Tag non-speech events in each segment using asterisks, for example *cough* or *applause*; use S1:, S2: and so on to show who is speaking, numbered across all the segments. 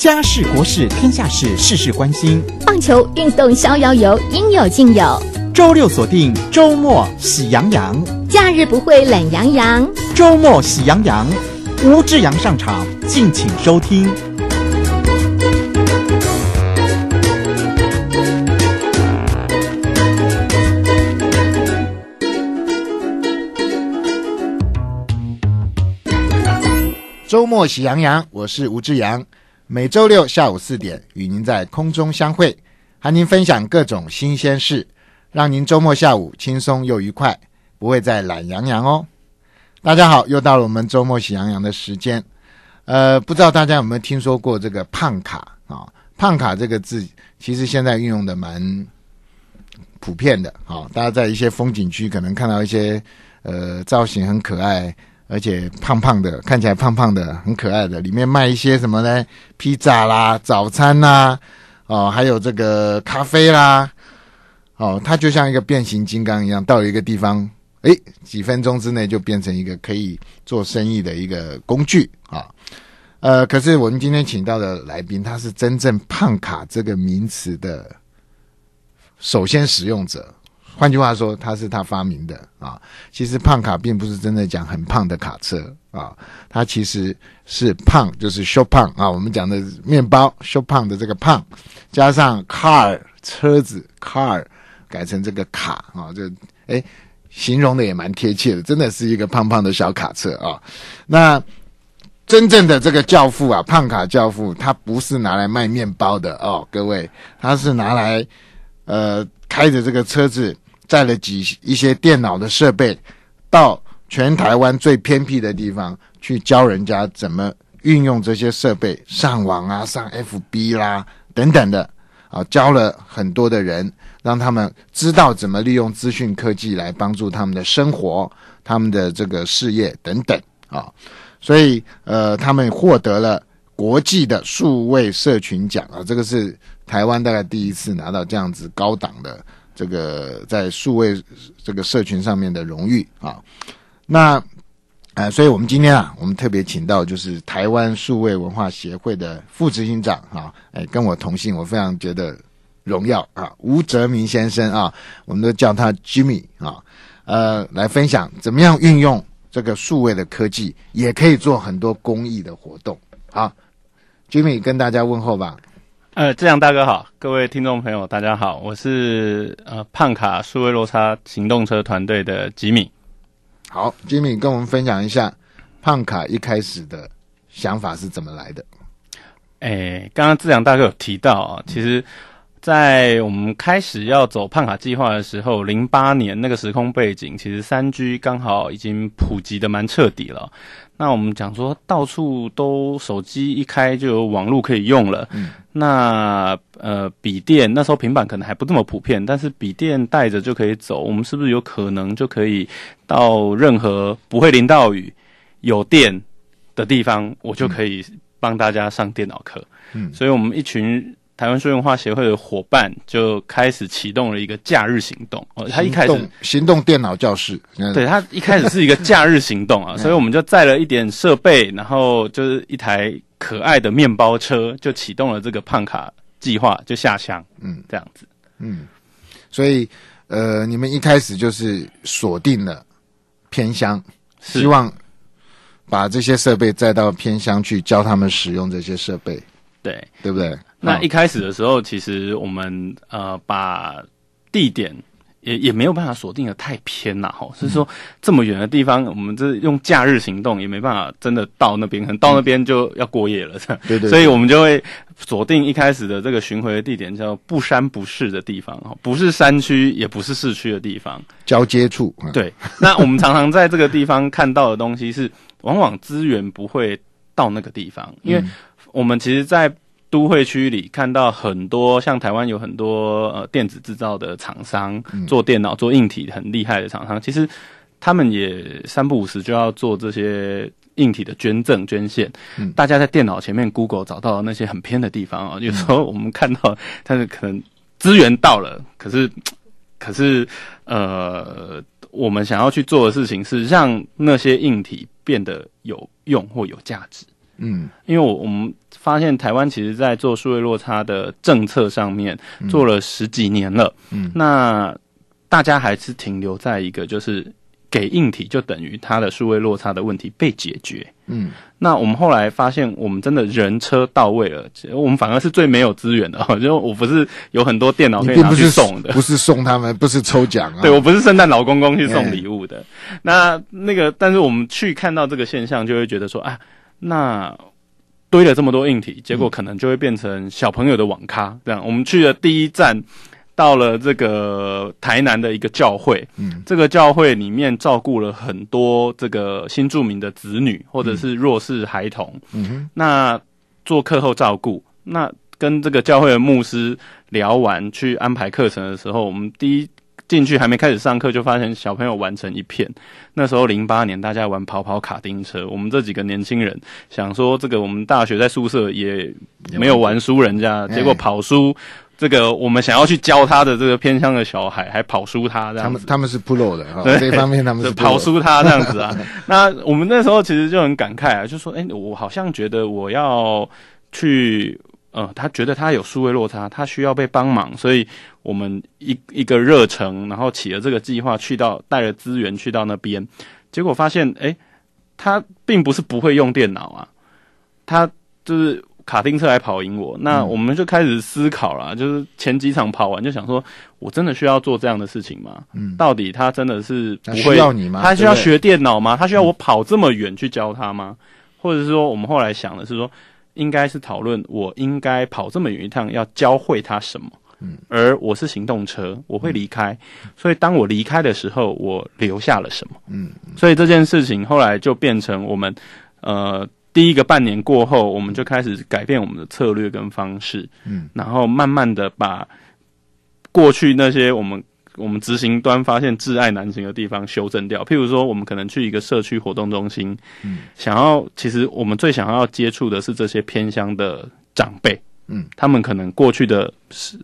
S1: 家事国事天下事，事事关心。棒球运动逍遥游，应有尽有。周六锁定周末喜羊羊，假日不会懒羊羊。周末喜羊羊，吴志阳上场，敬请收听。周末喜羊羊，我是吴志阳。每周六下午四点，与您在空中相会，和您分享各种新鲜事，让您周末下午轻松又愉快，不会再懒洋洋哦。大家好，又到了我们周末喜羊羊的时间。呃，不知道大家有没有听说过这个胖卡啊？胖卡这个字，其实现在运用的蛮普遍的啊。大家在一些风景区可能看到一些呃造型很可爱。而且胖胖的，看起来胖胖的，很可爱的。里面卖一些什么呢？披萨啦，早餐啦，哦，还有这个咖啡啦。哦，它就像一个变形金刚一样，到一个地方，诶，几分钟之内就变成一个可以做生意的一个工具啊。呃，可是我们今天请到的来宾，他是真正“胖卡”这个名词的首先使用者。换句话说，它是他发明的啊。其实胖卡并不是真的讲很胖的卡车啊，它其实是胖，就是 s h o w 胖啊。我们讲的面包 s h o w 胖的这个胖，加上 car 车子 car 改成这个卡啊，就哎，形容的也蛮贴切的，真的是一个胖胖的小卡车啊。那真正的这个教父啊，胖卡教父，他不是拿来卖面包的哦，各位，他是拿来呃开着这个车子。带了几一些电脑的设备，到全台湾最偏僻的地方去教人家怎么运用这些设备上网啊、上 FB 啦等等的啊，教了很多的人，让他们知道怎么利用资讯科技来帮助他们的生活、他们的这个事业等等啊，所以呃，他们获得了国际的数位社群奖啊，这个是台湾大概第一次拿到这样子高档的。这个在数位这个社群上面的荣誉啊，那啊所以我们今天啊，我们特别请到就是台湾数位文化协会的副执行长啊，哎，跟我同姓，我非常觉得荣耀啊，吴泽明先生啊，我们都叫他 Jimmy 啊，呃，来分享怎么样运用这个数位的科技，也可以做很多公益的活动啊，Jimmy 跟大家问候吧。
S2: 呃，志阳大哥好，各位听众朋友大家好，我是呃胖卡数位落差行动车团队的吉米。好，吉米跟我们
S1: 分享一下胖卡一开始的想法是怎么来的。
S2: 哎，刚刚志阳大哥有提到啊，其实。在我们开始要走胖卡计划的时候，零八年那个时空背景，其实三 G 刚好已经普及的蛮彻底了。那我们讲说到处都手机一开就有网络可以用了。那呃，笔电那时候平板可能还不那么普遍，但是笔电带着就可以走。我们是不是有可能就可以到任何不会淋到雨、有电的地方，我就可以帮大家上电脑课？嗯，所以我们一群。台湾数位文化协会的伙伴就开始启动了一个假日行动。哦，他一开始
S1: 行动电脑教室，对他
S2: 一开始是一个假日行动啊，*laughs* 所以我们就载了一点设备，然后就是一台可爱的面包车，就启动了这个胖卡计划，就下乡，嗯，这样子，
S3: 嗯，
S1: 所以呃，你们一开始就是锁定了偏乡，希望把这些设备载到偏乡去，教他们使用这些设备。对对不对？那一开始的
S2: 时候，其实我们呃，把地点也也没有办法锁定的太偏了哈。是说这么远的地方，我们这用假日行动也没办法真的到那边，到那边就要过夜了。这 *laughs* 样，对对。所以我们就会锁定一开始的这个巡回的地点，叫不山不市的地方哈，不是山区，也不是市区的地方，
S1: 交接处。对。那我们常
S2: 常在这个地方看到的东西是，往往资源不会到那个地方，因为。我们其实，在都会区里看到很多，像台湾有很多呃电子制造的厂商，做电脑、做硬体很厉害的厂商。其实他们也三不五时就要做这些硬体的捐赠、捐献。大家在电脑前面，Google 找到那些很偏的地方啊。有时候我们看到，但是可能资源到了，可是可是呃，我们想要去做的事情是让那些硬体变得有用或有价值。嗯，因为我我们发现台湾其实，在做数位落差的政策上面做了十几年了，嗯，那大家还是停留在一个就是给硬体，就等于它的数位落差的问题被解决，嗯，那我们后来发现，我们真的人车到位了，我们反而是最没有资源的，因 *laughs* 为我不是有很多电脑可以去送的，不是
S1: 送他们，不是抽奖啊，*laughs* 对我不是
S2: 圣诞老公公去送礼物的，那那个，但是我们去看到这个现象，就会觉得说啊。那堆了这么多硬体，结果可能就会变成小朋友的网咖。这样，我们去了第一站，到了这个台南的一个教会。嗯，这个教会里面照顾了很多这个新住民的子女，或者是弱势孩童。嗯哼，那做课后照顾，那跟这个教会的牧师聊完，去安排课程的时候，我们第一。进去还没开始上课，就发现小朋友玩成一片。那时候零八年，大家玩跑跑卡丁车。我们这几个年轻人想说，这个我们大学在宿舍也没有玩输人家，结果跑输。这个我们想要去教他的这个偏向的小孩，还跑输他这样。他们
S1: 他们是 pro 的，对这方面他们是跑输他这样子啊。
S2: 那我们那时候其实就很感慨啊，就说：“哎，我好像觉得我要去。”呃，他觉得他有数位落差，他需要被帮忙，所以我们一一个热诚，然后起了这个计划，去到带了资源去到那边，结果发现，哎，他并不是不会用电脑啊，他就是卡丁车来跑赢我。那我们就开始思考了，就是前几场跑完就想说，我真的需要做这样的事情吗？嗯，到底他真的是不会，他需要学电脑吗？他需要我跑这么远去教他吗？或者是说，我们后来想的是说。应该是讨论我应该跑这么远一趟要教会他什么，嗯，而我是行动车，我会离开，所以当我离开的时候，我留下了什么，嗯，所以这件事情后来就变成我们，呃，第一个半年过后，我们就开始改变我们的策略跟方式，嗯，然后慢慢的把过去那些我们。我们执行端发现挚爱难行的地方，修正掉。譬如说，我们可能去一个社区活动中心，想要其实我们最想要接触的是这些偏乡的长辈，嗯，他们可能过去的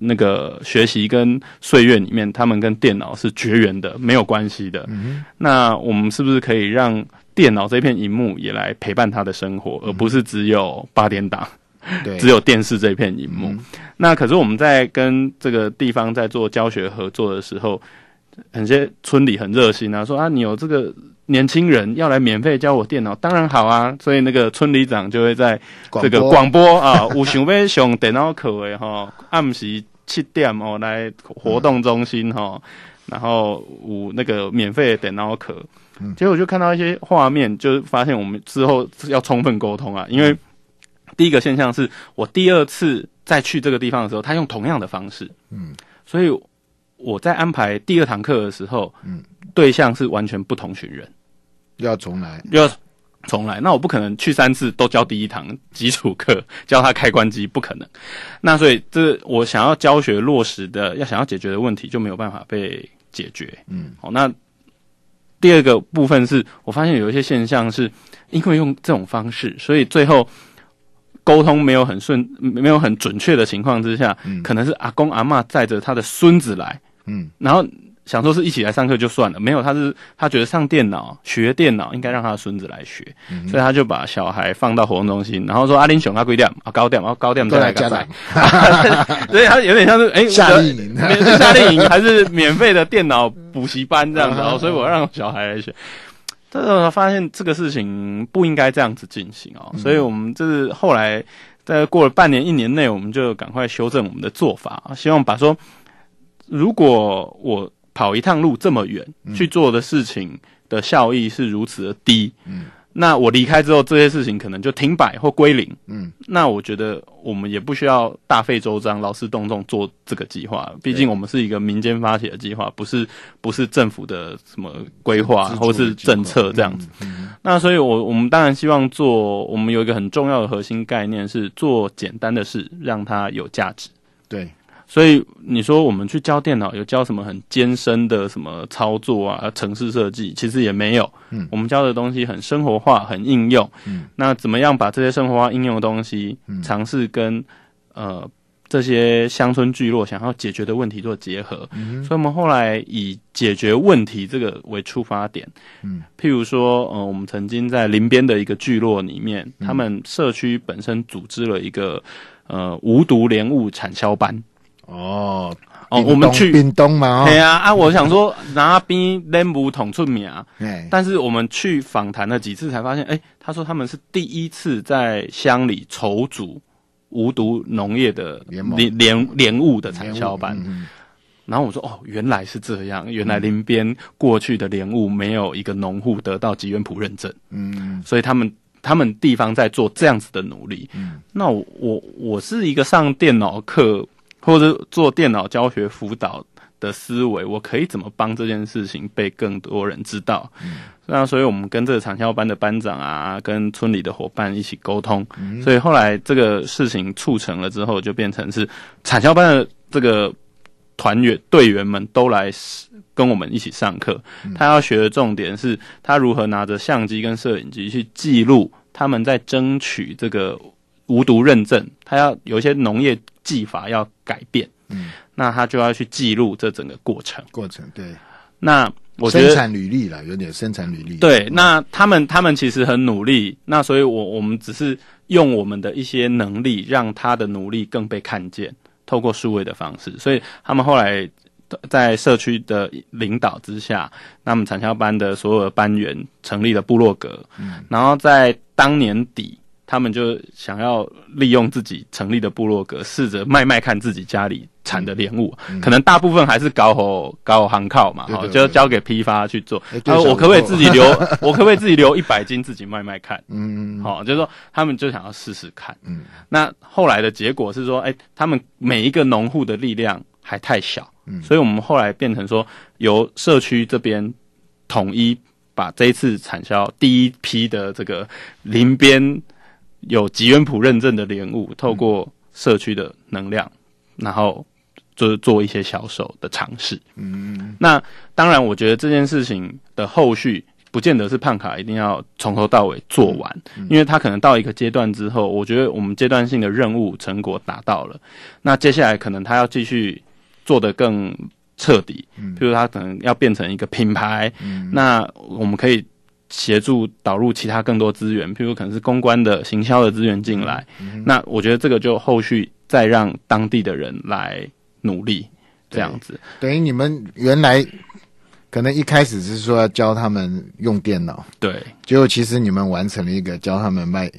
S2: 那个学习跟岁月里面，他们跟电脑是绝缘的，没有关系的。那我们是不是可以让电脑这片荧幕也来陪伴他的生活，而不是只有八点档？*laughs* 只有电视这片荧幕。那可是我们在跟这个地方在做教学合作的时候，很些村里很热心啊，说啊，你有这个年轻人要来免费教我电脑，当然好啊。所以那个村里长就会在这个广播啊，我想要上电脑课的哈，按时七点哦来活动中心哈，然后五那个免费的电脑课。结果我就看到一些画面，就发现我们之后要充分沟通啊，因为。第一个现象是，我第二次再去这个地方的时候，他用同样的方式。嗯，所以我在安排第二堂课的时候，嗯，对象是完全不同群人，
S1: 要重来，
S2: 要重来。那我不可能去三次都教第一堂基础课，*laughs* 教他开关机，不可能。那所以这我想要教学落实的，要想要解决的问题就没有办法被解决。嗯，好，那第二个部分是，我发现有一些现象是，因为用这种方式，所以最后。沟通没有很顺，没有很准确的情况之下，可能是阿公阿妈载着他的孙子来，嗯，然后想说是一起来上课就算了，没有，他是他觉得上电脑学电脑应该让他的孙子来学，所以他就把小孩放到活动中心，然后说阿林雄他规定啊高调 *laughs* 啊高调再来加载，*laughs* 所以他有点像是哎，免费夏令营还是免费的电脑补习班这样子，*laughs* 哦，所以我让小孩来学。这发现这个事情不应该这样子进行哦，所以我们就是后来在过了半年、一年内，我们就赶快修正我们的做法，希望把说，如果我跑一趟路这么远去做的事情的效益是如此的低。那我离开之后，这些事情可能就停摆或归零。嗯，那我觉得我们也不需要大费周章、劳师动众做这个计划。毕竟我们是一个民间发起的计划，不是不是政府的什么规划或是政策这样子。那所以，我我们当然希望做。我们有一个很重要的核心概念是做简单的事，让它有价值。对。所以你说我们去教电脑，有教什么很艰深的什么操作啊？城市设计其实也没有，嗯，我们教的东西很生活化、很应用，嗯，那怎么样把这些生活化、应用的东西尝试跟呃这些乡村聚落想要解决的问题做结合？嗯，所以我们后来以解决问题这个为出发点，嗯，譬如说，呃，我们曾经在林边的一个聚落里面，他们社区本身组织了一个呃无毒莲雾产销班。哦哦，我们去
S1: 冰冻嘛？对啊啊！
S2: 我想说拿冰连不同出名，但是我们去访谈了几次，才发现，哎，他说他们是第一次在乡里筹组无毒农业的莲莲莲雾的产销班。然后我说，哦，原来是这样，原来林边过去的莲雾没有一个农户得到吉原普认证，嗯，所以他们他们地方在做这样子的努力。那我我是一个上电脑课。或者做电脑教学辅导的思维，我可以怎么帮这件事情被更多人知道？那所以我们跟这个产销班的班长啊，跟村里的伙伴一起沟通。所以后来这个事情促成了之后，就变成是产销班的这个团员队员们都来跟我们一起上课。他要学的重点是他如何拿着相机跟摄影机去记录他们在争取这个。无毒认证，他要有一些农业技法要改变，嗯，那他就要去记录这整个过程。过程对，那我觉得生产
S1: 履历了，有点生产履历。对，
S2: 那他们他们其实很努力，那所以我我们只是用我们的一些能力，让他的努力更被看见，透过数位的方式。所以他们后来在社区的领导之下，那么产销班的所有的班员成立了部落格，然后在当年底。他们就想要利用自己成立的部落格，试着卖卖看自己家里产的莲雾，可能大部分还是搞好搞好行靠嘛，就交给批发去做。他、我可不可以自己留？*laughs* 我可不可以自己留一百斤自己卖卖看？*laughs* 嗯，好，就是说他们就想要试试看。嗯，那后来的结果是说，哎，他们每一个农户的力量还太小，嗯，所以我们后来变成说，由社区这边统一把这一次产销第一批的这个林边。有吉原普认证的莲雾，透过社区的能量，然后就是做一些小手的尝试。嗯，那当然，我觉得这件事情的后续不见得是胖卡一定要从头到尾做完，因为他可能到一个阶段之后，我觉得我们阶段性的任务成果达到了，那接下来可能他要继续做的更彻底，嗯，譬如他可能要变成一个品牌，嗯，那我们可以。协助导入其他更多资源，譬如可能是公关的、行销的资源进来。那我觉得这个就后续再让当地的人来努力这
S1: 样子。等于你们原来可能一开始是说要教他们用电脑，对，结果其实你们完成了一个教他们卖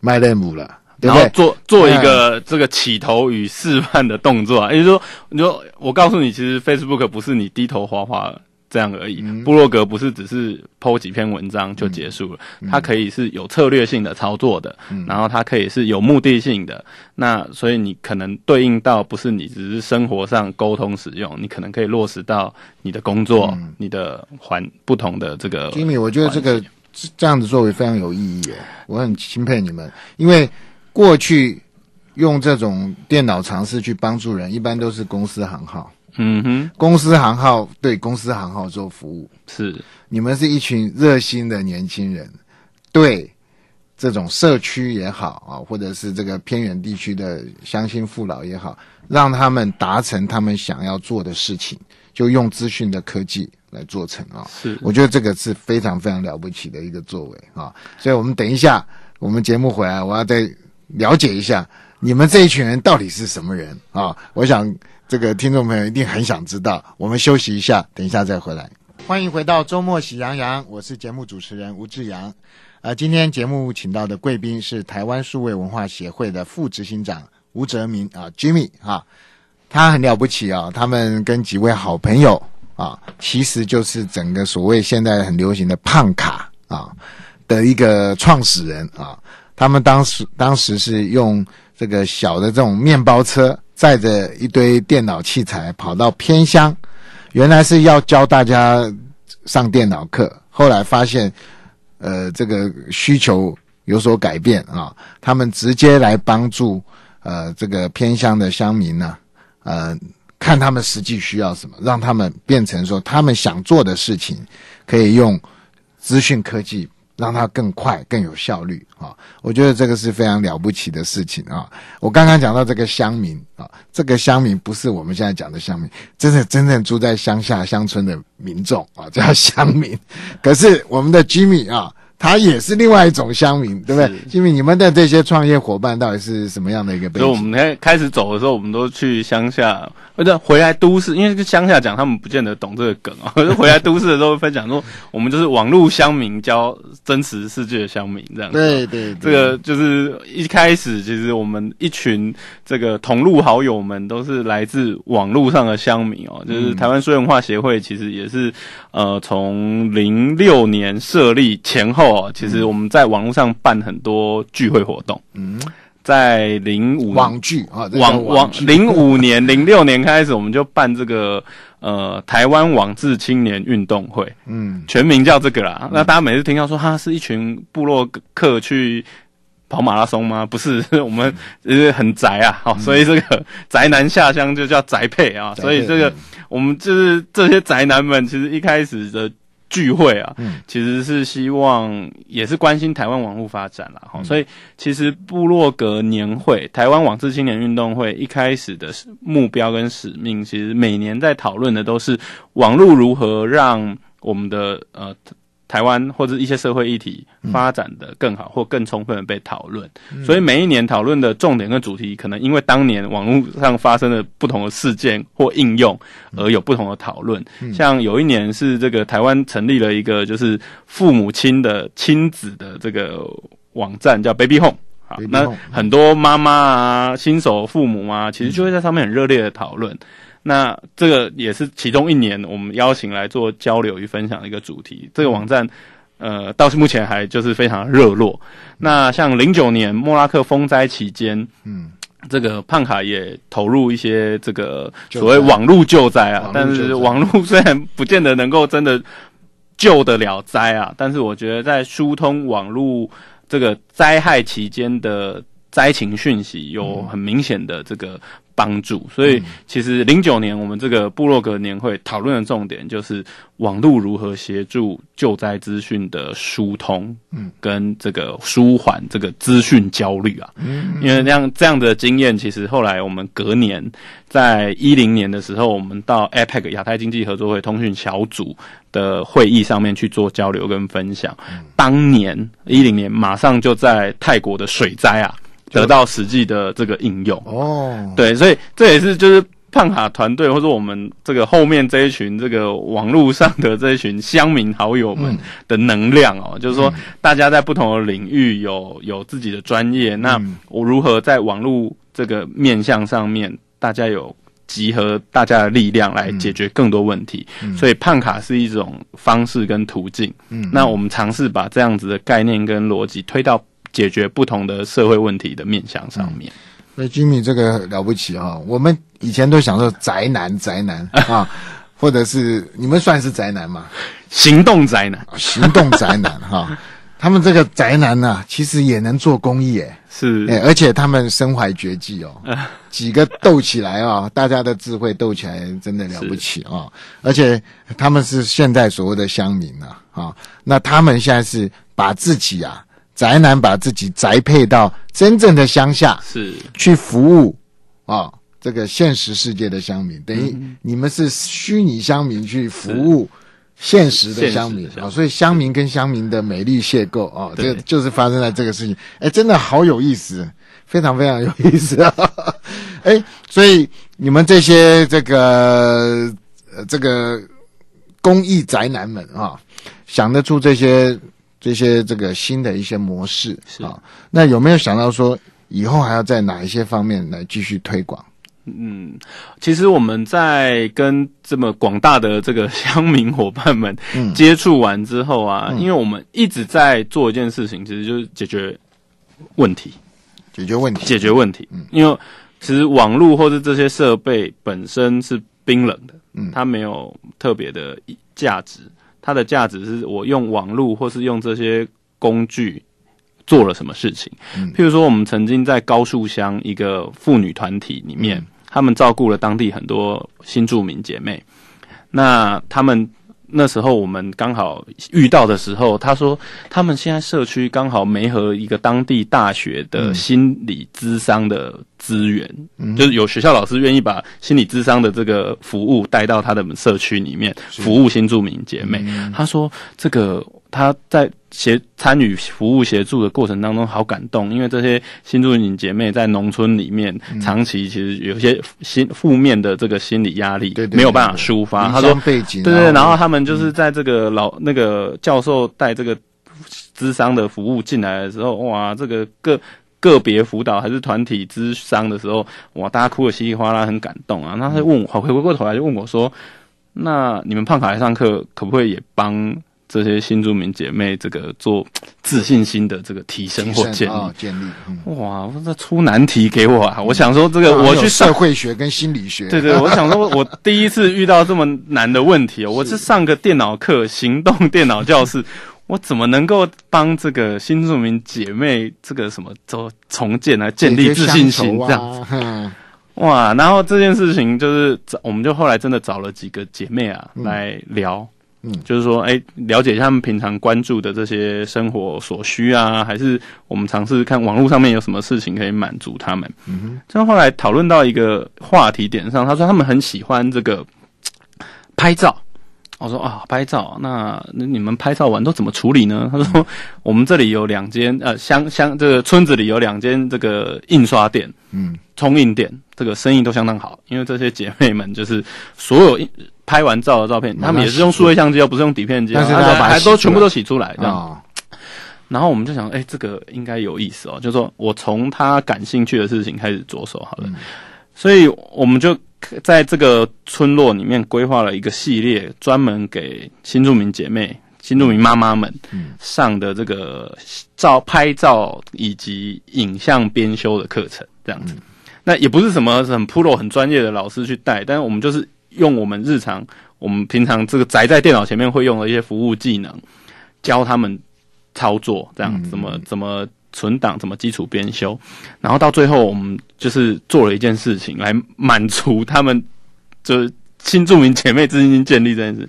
S1: 卖任务了，然后做做一个
S2: 这个起头与示范的动作。也就是说，你说我告诉你，其实 Facebook 不是你低头画画了。这样而已，布洛格不是只是剖几篇文章就结束了，它可以是有策略性的操作的，然后它可以是有目的性的。那所以你可能对应到不是你只是生活上沟通使用，你可能可以落实到你的工作、你的环不同的这个。Jimmy，我觉得这个
S1: 这样子作为非常有意义耶，我很钦佩你们，因为过去用这种电脑尝试去帮助人，一般都是公司行号。嗯哼，公司行号对公司行号做服务是，你们是一群热心的年轻人，对这种社区也好啊，或者是这个偏远地区的乡亲父老也好，让他们达成他们想要做的事情，就用资讯的科技来做成啊。是，我觉得这个是非常非常了不起的一个作为啊。所以，我们等一下我们节目回来，我要再了解一下你们这一群人到底是什么人啊？我想。这个听众朋友一定很想知道，我们休息一下，等一下再回来。欢迎回到周末喜羊羊，我是节目主持人吴志阳。啊，今天节目请到的贵宾是台湾数位文化协会的副执行长吴哲明啊，Jimmy 啊，他很了不起啊。他们跟几位好朋友啊，其实就是整个所谓现在很流行的胖卡啊的一个创始人啊。他们当时当时是用这个小的这种面包车。载着一堆电脑器材跑到偏乡，原来是要教大家上电脑课，后来发现，呃，这个需求有所改变啊。他们直接来帮助呃这个偏乡的乡民呢，呃，看他们实际需要什么，让他们变成说他们想做的事情，可以用资讯科技。让它更快、更有效率啊！我觉得这个是非常了不起的事情啊！我刚刚讲到这个乡民啊，这个乡民不是我们现在讲的乡民，真的真正住在乡下、乡村的民众啊，叫乡民。可是我们的居民啊。他也是另外一种乡民，对不对？因为你们的这些创业伙伴到底是什么样的一个背景？就我们
S2: 开开始走的时候，我们都去乡下，或者回来都市，因为乡下讲他们不见得懂这个梗啊。*laughs* 回来都市的时候分享说，我们就是网络乡民教真实世界的乡民这样。对对，这个就是一开始，其实我们一群这个同路好友们都是来自网络上的乡民哦，就是台湾书文化协会其实也是呃从零六年设立前后。哦，其实我们在网络上办很多聚会活动。嗯，在零五网
S3: 剧啊，网网
S2: 零五年、零六年开始，我们就办这个呃台湾网志青年运动会。嗯，全名叫这个啦。那大家每次听到说他是一群部落客去跑马拉松吗？不是，*laughs* 我们很宅啊，所以这个宅男下乡就叫宅配啊。所以这个我们就是这些宅男们，其实一开始的。聚会啊，其实是希望也是关心台湾网络发展啦。好，所以其实布洛格年会、台湾网志青年运动会一开始的目标跟使命，其实每年在讨论的都是网络如何让我们的呃。台湾或者一些社会议题发展的更好，或更充分的被讨论。所以每一年讨论的重点跟主题，可能因为当年网络上发生的不同的事件或应用，而有不同的讨论。像有一年是这个台湾成立了一个就是父母亲的亲子的这个网站，叫 Baby Home 啊。那很多妈妈啊、新手父母啊，其实就会在上面很热烈的讨论。那这个也是其中一年，我们邀请来做交流与分享的一个主题。这个网站，呃，倒是目前还就是非常热络。那像零九年莫拉克风灾期间，嗯，这个胖卡也投入一些这个所谓网路救灾啊。但是网路虽然不见得能够真的救得了灾啊，但是我觉得在疏通网路这个灾害期间的灾情讯息，有很明显的这个。帮助，所以其实零九年我们这个部落格年会讨论的重点就是网络如何协助救灾资讯的疏通，嗯，跟这个舒缓这个资讯焦虑啊。
S3: 嗯，因为
S2: 这样这样的经验，其实后来我们隔年在一零年的时候，我们到 APEC 亚太经济合作会通讯小组的会议上面去做交流跟分享。嗯，当年一零年马上就在泰国的水灾啊。得到实际的这个应用
S3: 哦，
S2: 对，所以这也是就是胖卡团队或者我们这个后面这一群这个网络上的这一群乡民好友们的能量哦，就是说大家在不同的领域有有自己的专业，那我如何在网络这个面向上面，大家有集合大家的力量来解决更多问题？所以胖卡是一种方式跟途径，嗯，那我们尝试把这样子的概念跟逻辑推到。解决不同的社会问题的面向上
S1: 面，那 Jimmy 这个了不起啊！我们以前都想受宅男宅男 *laughs* 啊，或者是你们算是宅男吗？行动宅男，行动宅男 *laughs* 哈！他们这个宅男呢，其实也能做公益，哎，是哎，而且他们身怀绝技哦，*laughs* 几个斗起来啊，大家的智慧斗起来真的了不起啊！而且他们是现在所谓的乡民啊啊，那他们现在是把自己啊。宅男把自己宅配到真正的乡下，是去服务啊这个现实世界的乡民，等于你们是虚拟乡民去服务现实的乡民啊，所以乡民跟乡民的美丽邂逅啊，这就是发生在这个事情，哎，真的好有意思，非常非常有意思啊，*laughs* 哎，所以你们这些这个这个公益宅男们啊，想得出这些。这些这个新的一些模式啊，那有没有想到说以后还要在哪一些方面来继续推广？嗯，
S2: 其实我们在跟这么广大的这个乡民伙伴们接触完之后啊，因为我们一直在做一件事情，其实就是解决问题，解决问题，解决问题。嗯，因为其实网络或者这些设备本身是冰冷的，嗯，它没有特别的价值。它的价值是我用网络或是用这些工具做了什么事情。嗯，譬如说，我们曾经在高树乡一个妇女团体里面，他们照顾了当地很多新住民姐妹。那他们那时候我们刚好遇到的时候，他说他们现在社区刚好没和一个当地大学的心理咨商的。资源就是有学校老师愿意把心理智商的这个服务带到他的社区里面，服务新住民姐妹。他说，这个他在协参与服务协助的过程当中好感动，因为这些新住民姐妹在农村里面长期其实有些心负面的这个心理压力，没有办法抒发。他说，对对，然后他们就是在这个老那个教授带这个智商的服务进来的时候，哇，这个各。个别辅导还是团体咨商的时候，哇，大家哭的稀里哗啦，很感动啊！那他就问我，回回过头来就问我说：“那你们胖卡来上课，可不可以也帮这些新住民姐妹这个做自信心的这个提升或建立？建立？哇！我出难
S1: 题给我啊！
S2: 我想说这个，我去社会
S1: 学跟心理学，对对，我想
S2: 说，我第一次遇到这么难的问题，我是上个电脑课，行动电脑教室。我怎么能够帮这个新住民姐妹这个什么做重建啊，建立自信心这样子？哇！然后这件事情就是，我们就后来真的找了几个姐妹啊来聊，嗯，就是说，哎，了解一下他们平常关注的这些生活所需啊，还是我们尝试看网络上面有什么事情可以满足他们。嗯，就后来讨论到一个话题点上，他说他们很喜欢这个拍照。我说啊，拍照，那那你们拍照完都怎么处理呢？他说，我们这里有两间呃乡乡这个村子里有两间这个印刷店，嗯，冲印店，这个生意都相当好，因为这些姐妹们就是所有拍完照的照片，他们也是用数位相机，不是用底片机，还都全部都洗出来这样。然后我们就想，哎，这个应该有意思哦，就说我从他感兴趣的事情开始着手好了。所以我们就在这个村落里面规划了一个系列，专门给新住民姐妹、新住民妈妈们上的这个照拍照以及影像编修的课程，这样子。那也不是什么很 pro、很专业的老师去带，但是我们就是用我们日常、我们平常这个宅在电脑前面会用的一些服务技能教他们操作，这样怎么怎么。存档怎么基础编修，然后到最后我们就是做了一件事情来满足他们，就是新著名姐妹之间建立这件事，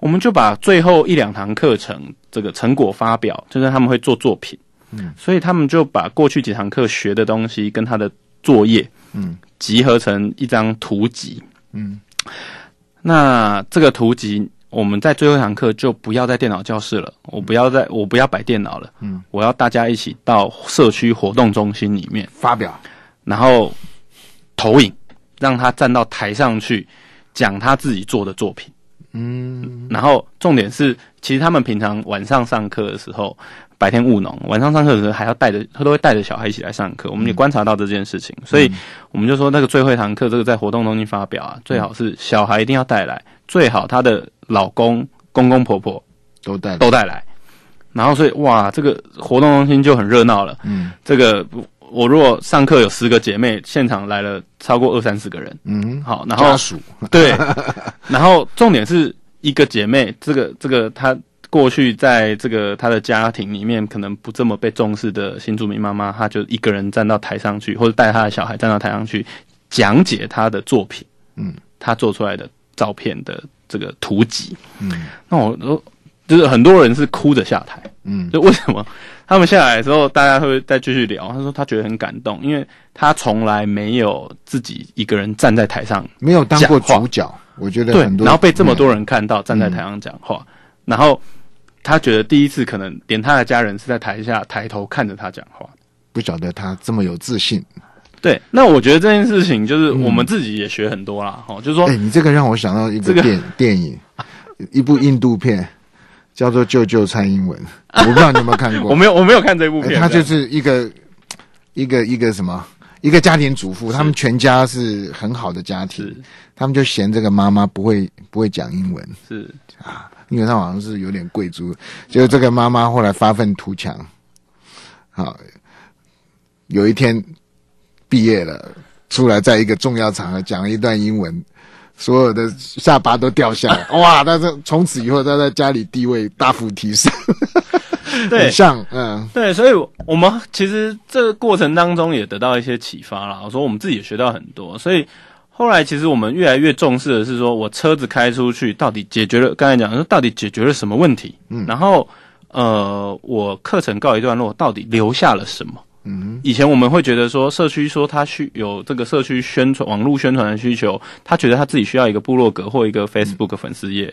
S2: 我们就把最后一两堂课程这个成果发表，就是他们会做作品，嗯，所以他们就把过去几堂课学的东西跟他的作业，嗯，集合成一张图集，嗯，那这个图集。我们在最后一堂课就不要在电脑教室了，我不要在我不要摆电脑了，嗯，我要大家一起到社区活动中心里面发表，然后投影，让他站到台上去讲他自己做的作品，
S3: 嗯，
S1: 然
S2: 后重点是，其实他们平常晚上上课的时候，白天务农，晚上上课的时候还要带着，他都会带着小孩一起来上课，我们也观察到这件事情，所以我们就说那个最后一堂课，这个在活动中心发表啊，最好是小孩一定要带来。最好她的老公、公公、婆婆都带都带来，然后所以哇，这个活动中心就很热闹了。嗯，这个我如果上课有十个姐妹，现场来了超过二三十个人。
S3: 嗯，好，然后家属 *laughs* 对，
S2: 然后重点是一个姐妹，这个这个她过去在这个她的家庭里面可能不这么被重视的新住民妈妈，她就一个人站到台上去，或者带她的小孩站到台上去讲解她的作品。嗯，她做出来的。照片的这个图集，嗯，那我都就是很多人是哭着下台，嗯，就为什么他们下来的时候，大家会再继续聊？他说他觉得很感动，因为他从来没有自己一个人站在台上，没有当过主角。我觉得对，然后被这么多人看到站在台上讲话，然后他觉得第一次可能连他的家人是在台下抬头看着他讲话，
S1: 不晓得他这么有自信。
S2: 对，那我觉得这件事情就是我们自己也学很多啦。哦，就说，哎，你
S1: 这个让我想到一个电 *laughs* 电影，一部印度片，叫做《舅舅蔡英文》。我不知道你有没有看过？*laughs* 我没有，我没有看这部片。他就是一个一个一个什么？一个家庭主妇，他们全家是很好的家庭，他们就嫌这个妈妈不会不会讲英文，
S2: 是啊，
S1: 因为他好像是有点贵族。就这个妈妈后来发愤图强，好，有一天。毕业了，出来在一个重要场合讲了一段英文，所有的下巴都掉下来，*laughs* 哇！但是从此以后，他在家里地位大幅提升。*laughs* 很像，嗯，对，所以我们其实这个过程当中也得到一些
S2: 启发了，说我们自己也学到很多。所以后来其实我们越来越重视的是，说我车子开出去到底解决了，刚才讲说到底解决了什么问题？嗯，然后呃，我课程告一段落，到底留下了什么？嗯，以前我们会觉得说，社区说他需有这个社区宣传、网络宣传的需求，他觉得他自己需要一个部落格或一个 Facebook 粉丝页。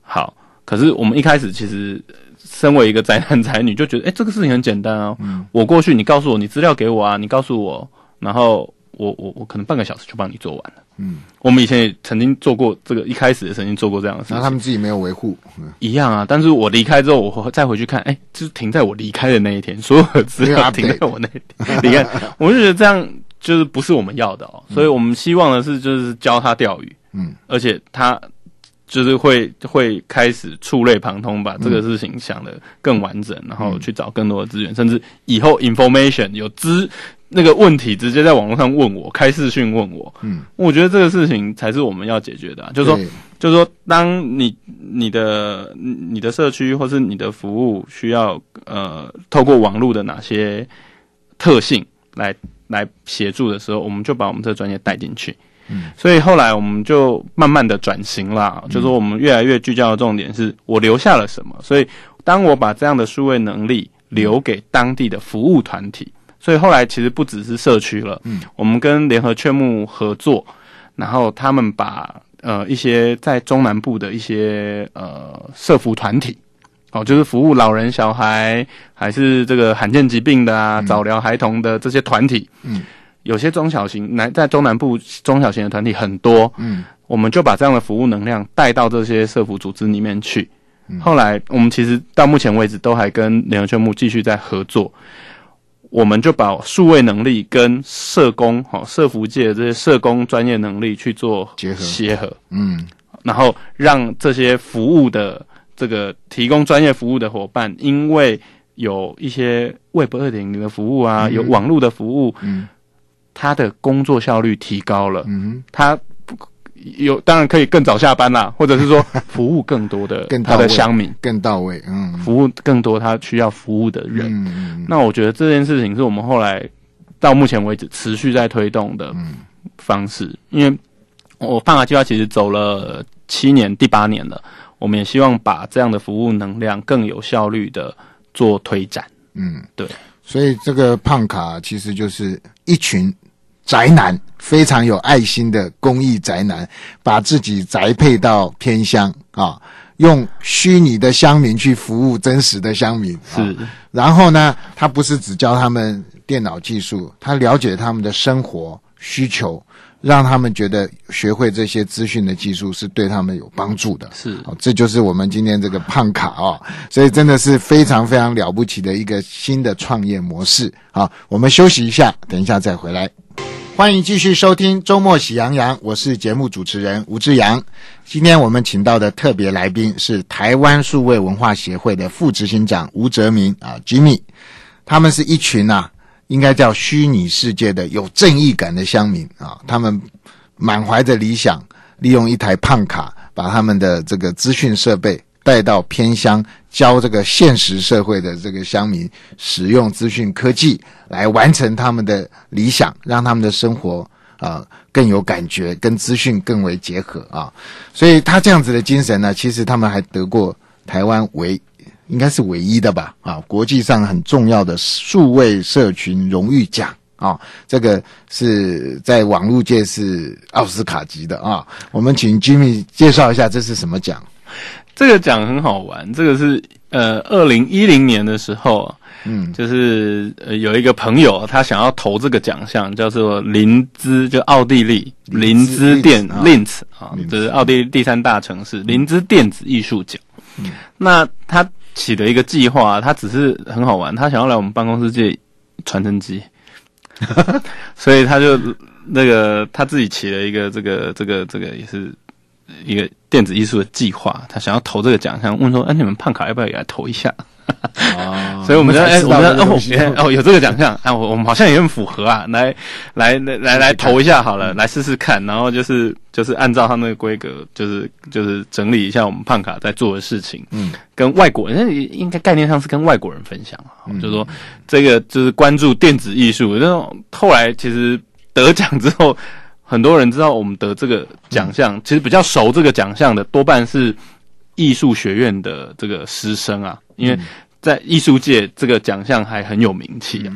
S2: 好，可是我们一开始其实身为一个宅男宅女，就觉得，哎，这个事情很简单啊。我过去，你告诉我，你资料给我啊，你告诉我，然后我我我可能半个小时就帮你做完了。嗯，我们以前也曾经做过这个，一开始也曾经做过这样的事情。那他们自己没有维护，一样啊。但是我离开之后，我再回去看，*laughs* 哎，就是停在我离开的那一天，所有我料停在我那天。你看，*laughs* 我就觉得这样就是不是我们要的哦。所以我们希望的是，就是教他钓鱼，嗯，而且他就是会会开始触类旁通，把这个事情想的更完整，然后去找更多的资源，甚至以后 information 有资。那个问题直接在网络上问我，开视讯问我，嗯，我觉得这个事情才是我们要解决的，就是说，就是说，当你你的你的社区或是你的服务需要呃透过网络的哪些特性来来协助的时候，我们就把我们这专业带进去。嗯，所以后来我们就慢慢的转型啦，就是我们越来越聚焦的重点是我留下了什么，所以当我把这样的数位能力留给当地的服务团体。所以后来其实不只是社区了，嗯，我们跟联合劝募合作，然后他们把呃一些在中南部的一些呃社服团体，哦，就是服务老人、小孩，还是这个罕见疾病的啊、早疗孩童的这些团体，有些中小型来在中南部中小型的团体很多，嗯，我们就把这样的服务能量带到这些社服组织里面去。后来我们其实到目前为止都还跟联合劝募继续在合作。我们就把数位能力跟社工、哈社服界这些社工专业能力去做结合、协合，嗯，然后让这些服务的这个提供专业服务的伙伴，因为有一些 Web 二点零的服务啊，有网络的服务，嗯，他的工作效率提高了，嗯他。有当然可以更早下班啦，*laughs* 或者是说服务更多的 *laughs* 他的乡民更到位，嗯，服务更多他需要服务的人。嗯那我觉得这件事情是我们后来到目前为止持续在推动的方式，因为我胖卡计划其实走了七年，第八年了，我们也希望把这样的服务能量更有效率的
S1: 做推展。嗯，对。所以这个胖卡其实就是一群。宅男非常有爱心的公益宅男，把自己宅配到偏乡啊，用虚拟的乡民去服务真实的乡民是。然后呢，他不是只教他们电脑技术，他了解他们的生活需求，让他们觉得学会这些资讯的技术是对他们有帮助的。是这就是我们今天这个胖卡哦，所以真的是非常非常了不起的一个新的创业模式啊。我们休息一下，等一下再回来。欢迎继续收听《周末喜羊羊》，我是节目主持人吴志阳。今天我们请到的特别来宾是台湾数位文化协会的副执行长吴泽明啊，Jimmy。他们是一群呐，应该叫虚拟世界的有正义感的乡民啊，他们满怀着理想，利用一台胖卡把他们的这个资讯设备带到偏乡。教这个现实社会的这个乡民使用资讯科技来完成他们的理想，让他们的生活啊更有感觉，跟资讯更为结合啊。所以他这样子的精神呢，其实他们还得过台湾唯应该是唯一的吧啊，国际上很重要的数位社群荣誉奖啊。这个是在网络界是奥斯卡级的啊。我们请 Jimmy 介绍一下这是什么奖。
S2: 这个奖很好玩，这个是呃，二零一零年的时候，嗯，就是呃，有一个朋友他想要投这个奖项，叫做林兹，就奥地利林兹电 Linz 啊，这是奥地第三大城市林兹电子艺术奖。那他起了一个计划，他只是很好玩，他想要来我们办公室借传真机，*laughs* 所以他就那个他自己起了一个这个这个这个也是。一个电子艺术的计划，他想要投这个奖项，问说：“哎，你们胖卡要不要也来投一下？”
S3: *laughs* 所以，我们就哎，我们哦，
S2: 有这个奖项，哎，我们好像也很符合啊，来来来来来投一下好了，来试试看。然后就是就是按照他那个规格，就是就是整理一下我们胖卡在做的事情。嗯，跟外国，人应该概念上是跟外国人分享啊，就是说这个就是关注电子艺术。那后来其实得奖之后。”很多人知道我们得这个奖项，其实比较熟这个奖项的多半是艺术学院的这个师生啊，因为在艺术界这个奖项还很有名气啊。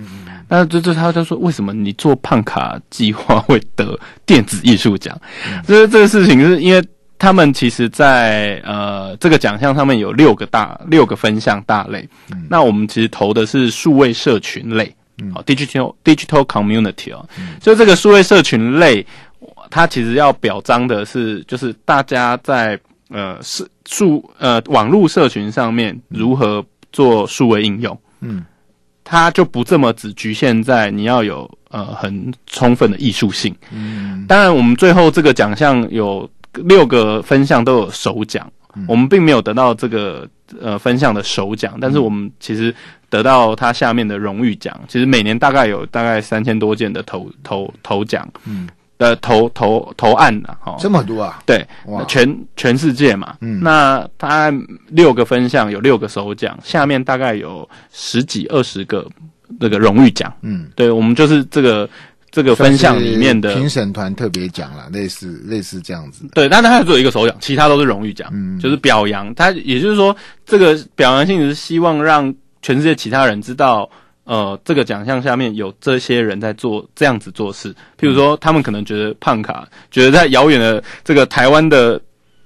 S2: 那这这他就说为什么你做胖卡计划会得电子艺术奖？这是这个事情，是因为他们其实，在呃这个奖项上面有六个大六个分项大类，那我们其实投的是数位社群类，好 digital digital community 啊，就这个数位社群类。他其实要表彰的是，就是大家在呃社数呃网络社群上面如何做数位应用。嗯，他就不这么只局限在你要有呃很充分的艺术性。嗯，当然我们最后这个奖项有六个分项都有首奖，我们并没有得到这个呃分项的首奖，但是我们其实得到它下面的荣誉奖。其实每年大概有大概三千多件的头头头奖。嗯。呃，投投投案的，哈，这么多啊？对，全全世界嘛，嗯，那他六个分项有六个首奖，下面大概有十几二十个那个荣誉奖，嗯，对，我们就是这个这个分项里面的评
S1: 审团特别奖啦，类似类似这样子。
S2: 对，但他它只有一个首奖，其他都是荣誉奖，嗯、就是表扬。他。也就是说，这个表扬性质是希望让全世界其他人知道。呃，这个奖项下面有这些人在做这样子做事，譬如说，他们可能觉得胖卡觉得在遥远的这个台湾的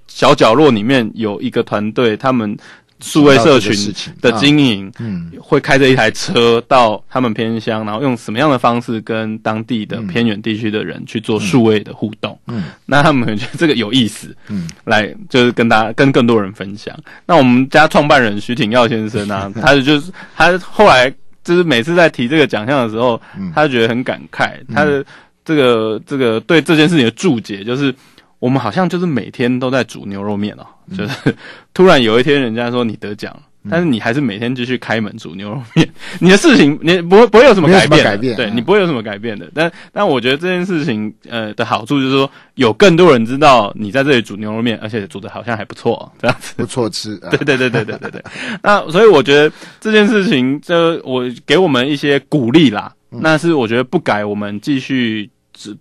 S2: 小角落里面有一个团队，他们数位社群的经营，嗯，会开着一台车到他们偏乡，然后用什么样的方式跟当地的偏远地区的人去做数位的互动，嗯，那他们觉得这个有意思，嗯，来就是跟大家跟更多人分享。那我们家创办人徐挺耀先生啊，*laughs* 他就是他后来。就是每次在提这个奖项的时候，他觉得很感慨。他的这个这个对这件事情的注解，就是我们好像就是每天都在煮牛肉面哦，就是突然有一天人家说你得奖了。但是你还是每天继续开门煮牛肉面，*laughs* 你的事情你不会不会有什么改变，改变对你不会有什么改变的。但但我觉得这件事情呃的好处就是说，有更多人知道你在这里煮牛肉面，而且煮的好像还不错这样子，*laughs* 不错吃。对对对对对对对，*laughs* 那所以我觉得这件事情，这我给我们一些鼓励啦。那是我觉得不改，我们继续。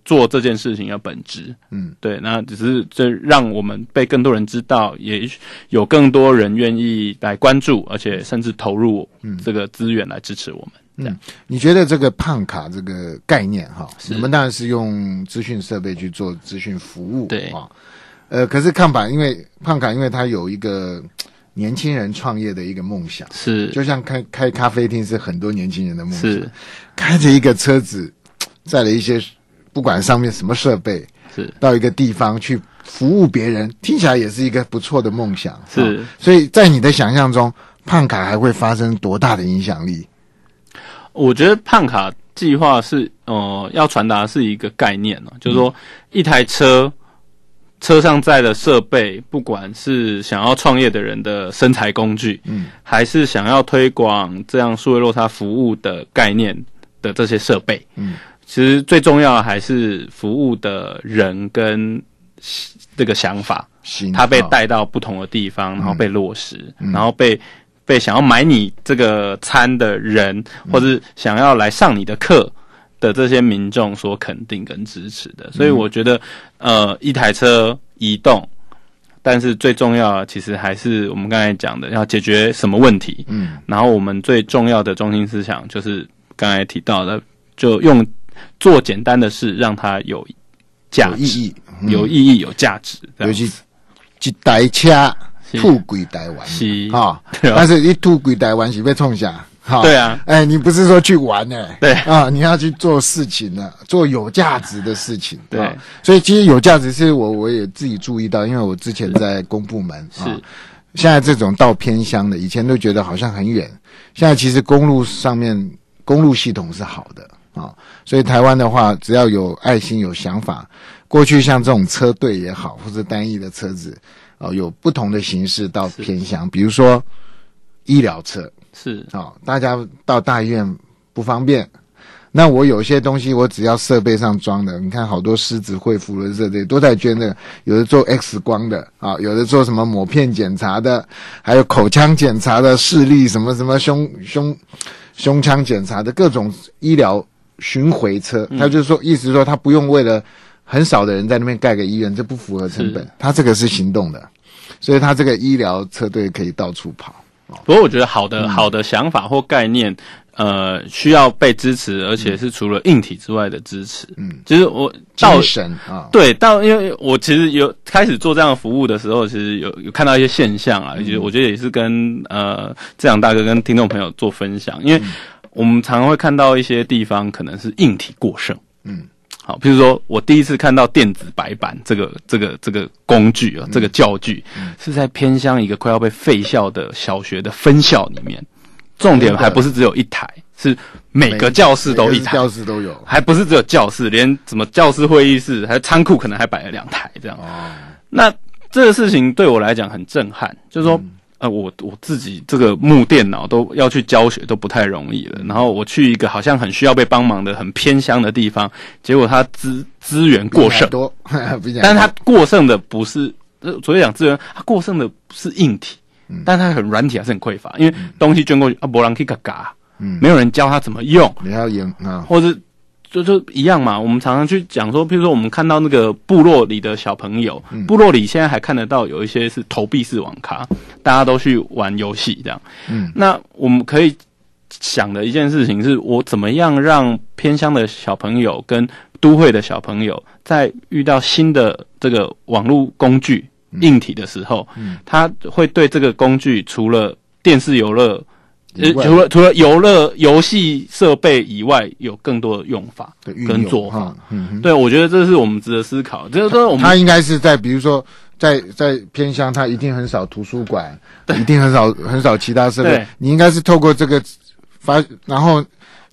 S2: 做这件事情的本质，嗯，对，那只是这让我们被更多人知道，也有更多人愿意来关注，而且甚至投入这个资源来支持我们。
S1: 嗯，你觉得这个胖卡这个概念哈？我们当然是用资讯设备去做资讯服务，对啊，呃，可是看卡，因为胖卡，因为他有一个年轻人创业的一个梦想，是就像开开咖啡厅是很多年轻人的梦想，是，开着一个车子载了一些。不管上面什么设备，是到一个地方去服务别人，听起来也是一个不错的梦想。是，所以在你的想象中，胖卡还会发生多大的影响力？
S2: 我觉得胖卡计划是，呃，要传达是一个概念呢，就是说一台车车上载的设备，不管是想要创业的人的生财工具，嗯，还是想要推广这样数位落差服务的概念的这些设备，嗯。其实最重要的还是服务的人跟这个想法，他被带到不同的地方，然后被落实，然后被被想要买你这个餐的人，或者想要来上你的课的这些民众所肯定跟支持的。所以我觉得，呃，一台车移动，但是最重要的其实还是我们刚才讲的要解决什么问题。嗯，然后我们最重要的中心思想就是刚才提到的，就用。做简单的事，让它有价值、有意义、有意义、有价值。尤其几
S1: 台车吐鬼台湾哈、啊，但是，一吐鬼台湾戏被冲下。对啊，哎，你不是说去玩呢？对啊，你要去做事情呢，做有价值的事情。对，所以其实有价值是我我也自己注意到，因为我之前在公部门是，现在这种到偏乡的，以前都觉得好像很远，现在其实公路上面公路系统是好的。啊，所以台湾的话，只要有爱心、有想法，过去像这种车队也好，或者单一的车子，啊，有不同的形式到偏乡，比如说医疗车是啊，大家到大医院不方便，那我有些东西，我只要设备上装的，你看好多狮子会、扶的这些都在捐的，有的做 X 光的啊，有的做什么抹片检查的，还有口腔检查的视力什么什么胸胸胸腔检查的各种医疗。巡回车，他就是说，意思说他不用为了很少的人在那边盖个医院，这不符合成本。他这个是行动的，所以他这个医疗车队可以到处跑。
S2: 不过我觉得好的好的想法或概念，呃，需要被支持，而且是除了硬体之外的支持。嗯，其实我到神啊，对到，因为我其实有开始做这样服务的时候，其实有有看到一些现象啊，我觉得也是跟呃，志阳大哥跟听众朋友做分享，因为。我们常常会看到一些地方可能是硬体过剩，嗯，好，譬如说我第一次看到电子白板这个这个这个工具啊，这个教具，是在偏乡一个快要被废校的小学的分校里面，重点还不是只有一台，是每个教室都一台，教室都有，还不是只有教室，连什么教室会议室，还仓库可能还摆了两台这样，哦，那这个事情对我来讲很震撼，就是说。呃，我我自己这个木电脑都要去教学都不太容易了。然后我去一个好像很需要被帮忙的很偏乡的地方，结果他资资源过剩，
S1: *laughs* 但是它
S2: 过剩的不是，所以讲资源，它过剩的不是硬体，嗯，但它很软体还是很匮乏，因为东西捐过去啊，博朗基嘎嘎，嗯，没有人教他怎么用，你要赢啊，或是。就就一样嘛，我们常常去讲说，比如说我们看到那个部落里的小朋友，部落里现在还看得到有一些是投币式网咖，大家都去玩游戏这样。嗯，那我们可以想的一件事情是，我怎么样让偏乡的小朋友跟都会的小朋友，在遇到新的这个网络工具硬体的时候，嗯，他会对这个工具除了电视游乐。除了除了游乐游戏设备以外，有更多的用法跟做法。嗯，对，我觉得这是我们值得思考。就是说，我们他应该
S1: 是在比如说，在在偏乡，他一定很少图书馆，一定很少很少其他设备。你应该是透过这个发，然后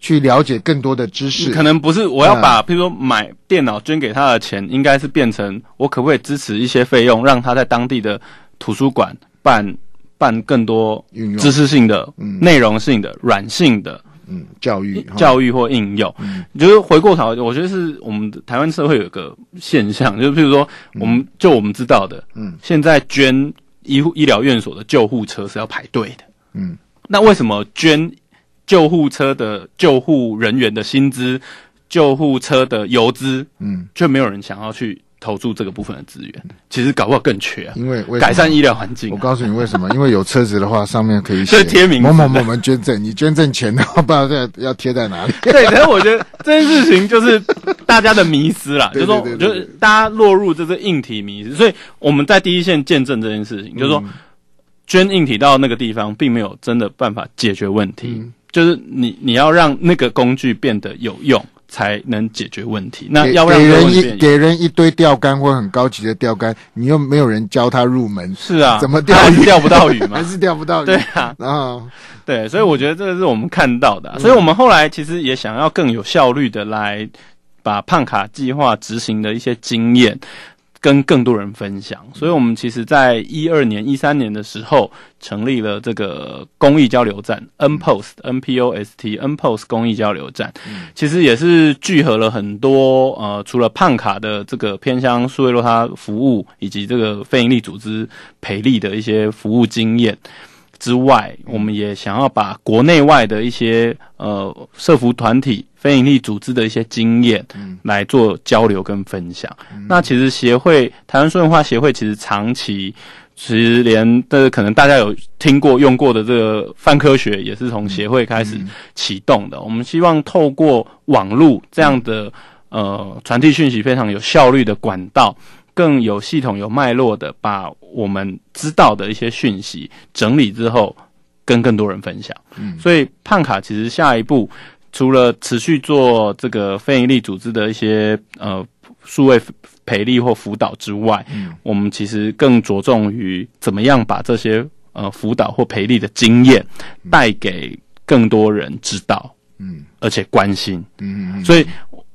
S1: 去了解更多的知识。可能不是，我要
S2: 把譬如说买电脑捐给他的钱，应该是变成我可不可以支持一些费用，让他在当地的图书馆办。办更多知识性的、嗯，内容性的、软性的、嗯，教育教育或应用。嗯，你觉得回过头，我觉得是我们台湾社会有个现象，就是譬如说，我们就我们知道的，嗯，现在捐医医疗院所的救护车是要排队的，嗯，那为什么捐救护车的救护人员的薪资、救护车的油资，嗯，却没有人想要去？投注这个部分的资源，其实搞不好更缺。因为改善医疗
S1: 环境，我告诉你为什么？*laughs* 因为有车子的话，上面可以写贴名某某某，们捐赠，你捐赠钱，的话，*laughs* 不知道在要贴在哪里。*laughs* 对，可是我觉得这件事情就是大家的
S2: 迷失了，就说就是大家落入这是硬体迷失。所以我们在第一线见证这件事情，就是说捐硬体到那个地方，并没有真的办法解决问题。就是你你要让那个工具变得有用。才能解决问题。那要不给人一给
S1: 人一堆钓竿或很高级的钓竿，你又没有人教他入门，是啊，怎么钓鱼钓不到鱼嘛，*laughs* 还是钓不到鱼。对啊，啊，对，所以我觉得这个是
S2: 我们看到的。所以我们后来其实也想要更有效率的来把胖卡计划执行的一些经验。跟更多人分享，所以我们其实在一二年、一三年的时候成立了这个公益交流站，N Post N P O S T N Post 公益交流站，其实也是聚合了很多呃，除了胖卡的这个偏向数位落差服务，以及这个非营利组织培力的一些服务经验。之外，我们也想要把国内外的一些呃社服团体、非营利组织的一些经验，来做交流跟分享。那其实协会，台湾顺化协会其实长期，其实连的可能大家有听过、用过的这个泛科学，也是从协会开始启动的。我们希望透过网络这样的呃传递讯息非常有效率的管道。更有系统、有脉络的，把我们知道的一些讯息整理之后，跟更多人分享。嗯，所以胖卡其实下一步，除了持续做这个非营利组织的一些呃数位培力或辅导之外，嗯，我们其实更着重于怎么样把这些呃辅导或培力的经验带给更多人知道，嗯，而且关心，
S3: 嗯嗯，所以。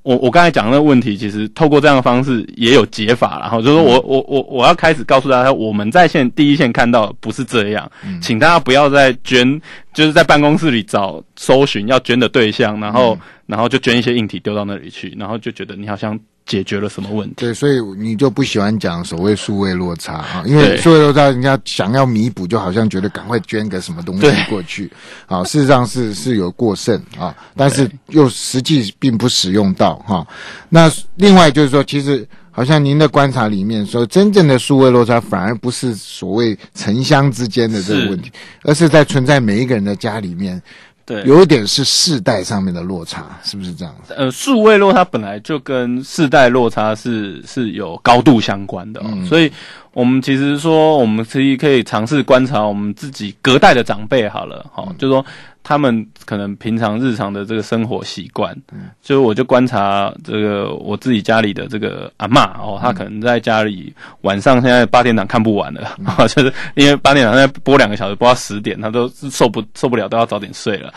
S2: 我我刚才讲的那个问题，其实透过这样的方式也有解法，然后就是说我我我我要开始告诉大家，我们在线第一线看到不是这样，请大家不要再捐，就是在办公室里找搜寻要捐的对象，然后然后就捐一些硬体丢到那里去，然后就觉得你好像。
S1: 解决了什么问题？对，所以你就不喜欢讲所谓数位落差啊，因为数位落差，人家想要弥补，就好像觉得赶快捐个什么东西过去，啊，事实上是是有过剩啊，但是又实际并不使用到哈。那另外就是说，其实好像您的观察里面说，真正的数位落差反而不是所谓城乡之间的这个问题，而是在存在每一个人的家里面。对，有一点是世代上面的落差，是不是这样？
S2: 呃，数位落差本来就跟世代落差是是有高度相关的，所以我们其实说，我们可以可以尝试观察我们自己隔代的长辈好了，好，就说。他们可能平常日常的这个生活习惯，就我就观察这个我自己家里的这个阿妈哦，她可能在家里晚上现在八点档看不完的，*laughs* 就是因为八点档在播两个小时播到十点，她都受不受不了都要早点睡了。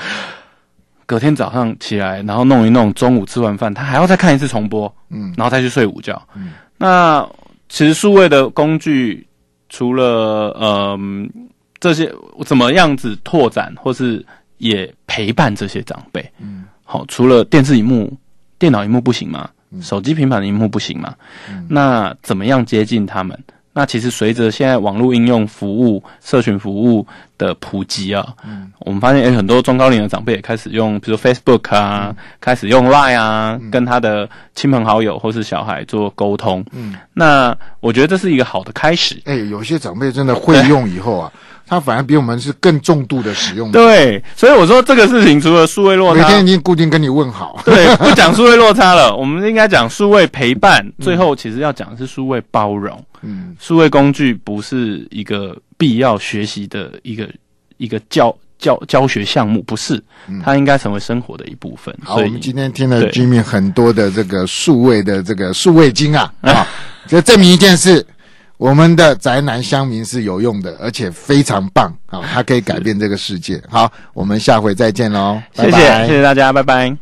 S2: 隔天早上起来，然后弄一弄，中午吃完饭，她还要再看一次重播，嗯，然后再去睡午觉。嗯，那其实数位的工具除了嗯这些怎么样子拓展或是。也陪伴这些长辈，好，除了电视荧幕、电脑荧幕不行吗？手机平板的幕不行吗？那怎么样接近他们？那其实随着现在网络应用服务、社群服务的普及啊，我们发现，有很多中高龄的长辈也开始用，比如 Facebook 啊，开始用 Line 啊，跟他的亲朋好友或是小孩做沟通。那我觉得这是一个好的开始。哎，有些长辈真
S1: 的会用以后啊。他反而比我们是更重度的使用。
S2: 对，所以我说这个事情除了数位落差，每天
S1: 已经固定跟你问好。对，不
S2: 讲数位落差了，*laughs* 我们应该讲数位陪伴。最后其实要讲的是数位包容。嗯，数位工具不是一个必要学习的一个一个教教教学项目，不是。
S1: 它应该成为生活的一部分。好，我们今天听了 Jimmy 很多的这个数位的这个数位经啊啊，就证明一件事。我们的宅男乡民是有用的，而且非常棒啊！他 *laughs* 可以改变这个世界。好，我们下回再见喽，谢谢，谢谢
S2: 大家，拜拜。